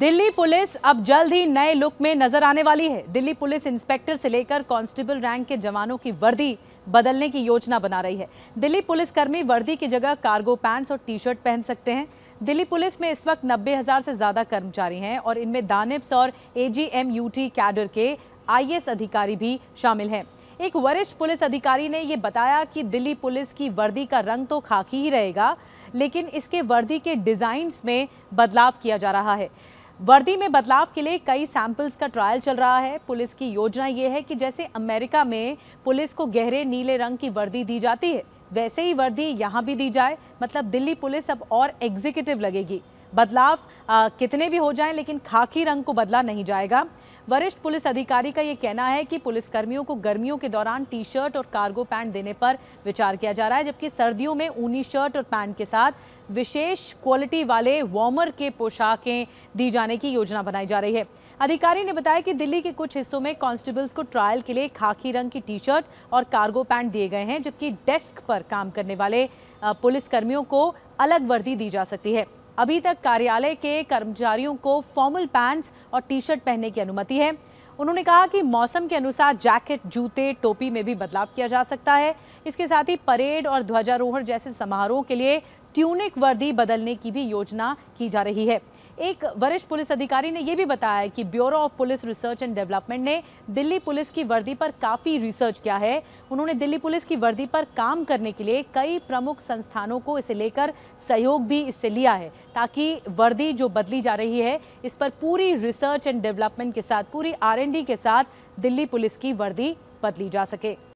Delhi police अब जल्द ही नए लुक में नजर आने वाली है दिल्ली पुलिस इंस्पेक्टर से लेकर कांस्टेबल रैंक के जवानों की वर्दी बदलने की योजना बना रही है दिल्ली पुलिसकर्मी वर्दी की जगह कार्गो पैंट्स और टी शर्ट पहन सकते हैं दिल्ली पुलिस में इस वक्त नब्बे हज़ार से ज़्यादा कर्मचारी हैं और इनमें दानिब्स और ए जी कैडर के आई अधिकारी भी शामिल हैं एक वरिष्ठ पुलिस अधिकारी ने ये बताया कि दिल्ली पुलिस की वर्दी का रंग तो खाकी ही रहेगा लेकिन इसके वर्दी के डिजाइन में बदलाव किया जा रहा है वर्दी में बदलाव के लिए कई सैंपल्स का ट्रायल चल रहा है पुलिस की योजना ये है कि जैसे अमेरिका में पुलिस को गहरे नीले रंग की वर्दी दी जाती है वैसे ही वर्दी यहाँ भी दी जाए मतलब दिल्ली पुलिस अब और एग्जीक्यूटिव लगेगी बदलाव कितने भी हो जाएं लेकिन खाकी रंग को बदला नहीं जाएगा वरिष्ठ पुलिस अधिकारी का ये कहना है कि पुलिसकर्मियों को गर्मियों के दौरान टी शर्ट और कार्गो पैंट देने पर विचार किया जा रहा है जबकि सर्दियों में ऊनी शर्ट और पैंट के साथ विशेष क्वालिटी वाले वार्मर के पोशाकें दी जाने की योजना बनाई जा रही है अधिकारी ने बताया कि दिल्ली के कुछ हिस्सों में कांस्टेबल्स को ट्रायल के लिए खाकी रंग की टी शर्ट और कार्गो पैंट दिए गए हैं जबकि डेस्क पर काम करने वाले पुलिसकर्मियों को अलग वर्दी दी जा सकती है अभी तक कार्यालय के कर्मचारियों को फॉर्मल पैंट्स और टी शर्ट पहनने की अनुमति है उन्होंने कहा कि मौसम के अनुसार जैकेट जूते टोपी में भी बदलाव किया जा सकता है इसके साथ ही परेड और ध्वजारोहण जैसे समारोह के लिए ट्यूनिक वर्दी बदलने की भी योजना की जा रही है एक वरिष्ठ पुलिस अधिकारी ने यह भी बताया कि bureau of police research and development ने दिल्ली पुलिस की वर्दी पर काफ़ी रिसर्च किया है उन्होंने दिल्ली पुलिस की वर्दी पर काम करने के लिए कई प्रमुख संस्थानों को इसे लेकर सहयोग भी इससे लिया है ताकि वर्दी जो बदली जा रही है इस पर पूरी रिसर्च एंड डेवलपमेंट के साथ पूरी आर के साथ दिल्ली पुलिस की वर्दी बदली जा सके